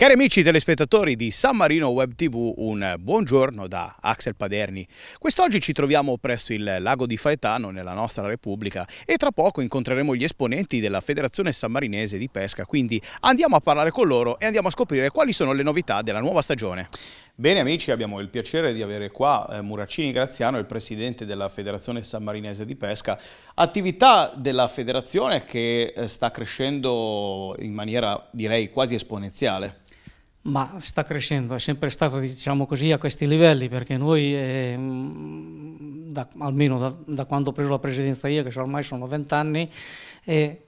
Cari amici telespettatori di San Marino Web TV, un buongiorno da Axel Paderni. Quest'oggi ci troviamo presso il lago di Faetano nella nostra Repubblica e tra poco incontreremo gli esponenti della Federazione Sammarinese di Pesca, quindi andiamo a parlare con loro e andiamo a scoprire quali sono le novità della nuova stagione. Bene amici, abbiamo il piacere di avere qua eh, Muraccini Graziano, il presidente della Federazione Sammarinese di Pesca, attività della federazione che eh, sta crescendo in maniera direi quasi esponenziale ma sta crescendo, è sempre stato diciamo così, a questi livelli, perché noi, eh, da, almeno da, da, quando ho preso la presidenza io, che ormai sono vent'anni, eh,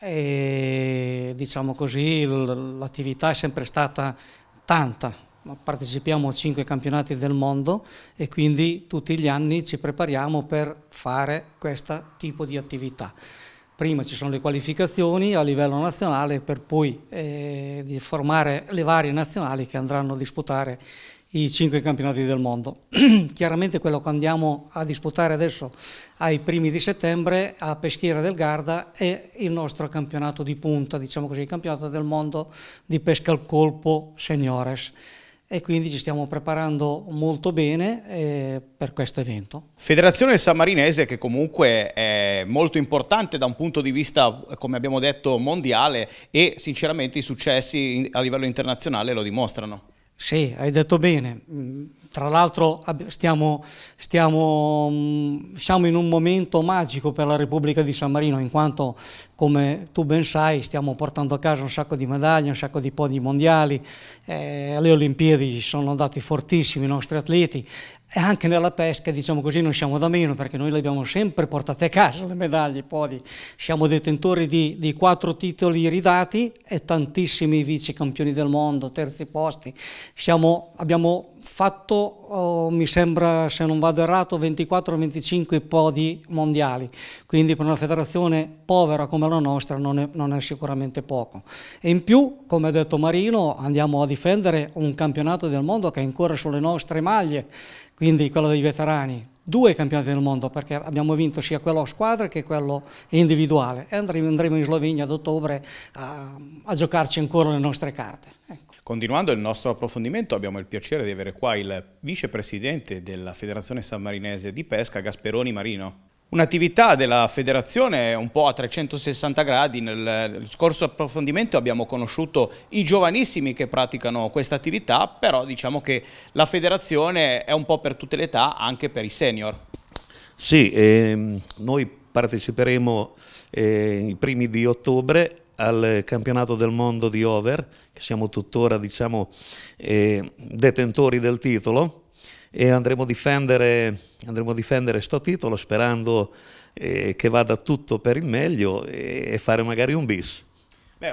eh, diciamo così, l'attività è sempre stata tanta. Partecipiamo a cinque campionati del mondo e quindi tutti gli anni ci prepariamo per fare questo tipo di attività prima ci sono le qualificazioni a livello nazionale per poi eh, formare le varie nazionali che andranno a disputare i cinque campionati del mondo. Chiaramente quello che andiamo a disputare adesso ai primi di settembre a Peschiera del Garda è il nostro campionato di punta, diciamo così, il campionato del mondo di pesca al colpo seniores e quindi ci stiamo preparando molto bene eh, per questo evento. Federazione Sammarinese che comunque è molto importante da un punto di vista, come abbiamo detto, mondiale e sinceramente i successi a livello internazionale lo dimostrano. Sì, hai detto bene. Mm, tra l'altro stiamo, stiamo, mm, siamo in un momento magico per la Repubblica di San Marino, in quanto, come tu ben sai, stiamo portando a casa un sacco di medaglie, un sacco di podi mondiali, eh, alle Olimpiadi sono andati fortissimi i nostri atleti, e anche nella pesca, diciamo così, non siamo da meno perché noi le abbiamo sempre portate a casa le medaglie, poi siamo detentori di, di quattro titoli ridati e tantissimi vice campioni del mondo, terzi posti. Siamo, abbiamo fatto, oh, mi sembra, se non vado errato, 24-25 podi mondiali, quindi per una federazione povera come la nostra non è, non è sicuramente poco. E in più, come ha detto Marino, andiamo a difendere un campionato del mondo che è ancora sulle nostre maglie quindi quello dei veterani, due campionati del mondo perché abbiamo vinto sia quello a squadre che quello individuale e andremo, andremo in Slovenia ad ottobre a, a, giocarci ancora le nostre carte. Ecco. Continuando il nostro approfondimento abbiamo il piacere di avere qua il vicepresidente della Federazione Sammarinese di Pesca, Gasperoni Marino. Un'attività della federazione un po' a 360 gradi, nel, nel scorso approfondimento abbiamo conosciuto i giovanissimi che praticano questa attività, però diciamo che la federazione è un po' per tutte le età, anche per i senior. Sì, ehm, noi parteciperemo eh, i primi di ottobre al campionato del mondo di over, che siamo tuttora diciamo, eh, detentori del titolo, e andremo a difendere, andremo a difendere sto titolo sperando eh, che vada tutto per il meglio e, e fare magari un bis.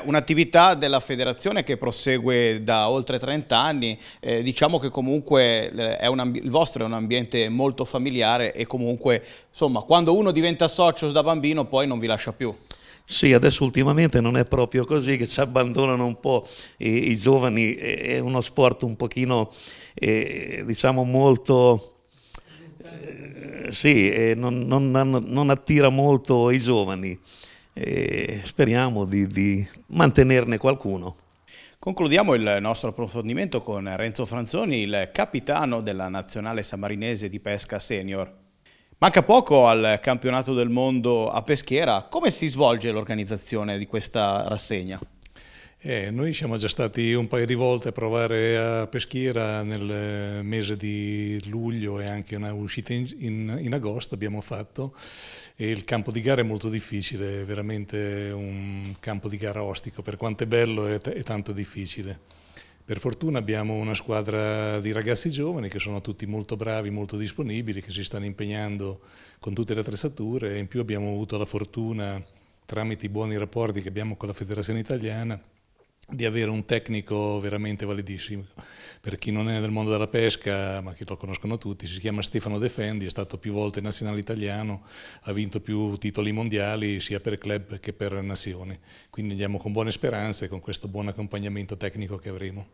Un'attività della federazione che prosegue da oltre 30 anni, eh, diciamo che comunque eh, il vostro è un ambiente molto familiare e comunque insomma, quando uno diventa socio da bambino poi non vi lascia più. Sì, adesso ultimamente non è proprio così, che ci abbandonano un po' i, i giovani, è uno sport un pochino, eh, diciamo, molto... Eh, sì, eh, non, non, non, attira molto i giovani. Eh, speriamo di, di mantenerne qualcuno. Concludiamo il nostro approfondimento con Renzo Franzoni, il capitano della nazionale samarinese di pesca senior. Manca poco al campionato del mondo a Peschiera, come si svolge l'organizzazione di questa rassegna? Eh, noi siamo già stati un paio di volte a provare a Peschiera nel eh, mese di luglio e anche una uscita in, in, in agosto abbiamo fatto e il campo di gara è molto difficile, è veramente un campo di gara ostico, per quanto è bello è, è tanto difficile. Per fortuna abbiamo una squadra di ragazzi giovani che sono tutti molto bravi, molto disponibili, che si stanno impegnando con tutte le attrezzature e in più abbiamo avuto la fortuna, tramite i buoni rapporti che abbiamo con la Federazione Italiana, di avere un tecnico veramente validissimo. Per chi non è nel mondo della pesca, ma che lo conoscono tutti, si chiama Stefano Defendi, è stato più volte nazionale italiano, ha vinto più titoli mondiali sia per club che per nazione. Quindi andiamo con buone speranze e con questo buon accompagnamento tecnico che avremo.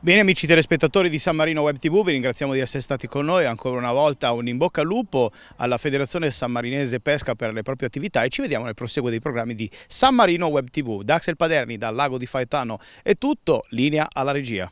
Bene amici telespettatori di San Marino Web TV, vi ringraziamo di essere stati con noi ancora una volta, un in bocca al lupo alla Federazione San Marinese Pesca per le proprie attività e ci vediamo nel proseguo dei programmi di San Marino Web TV. Da Axel Paderni, dal lago di Faetano è tutto, linea alla regia.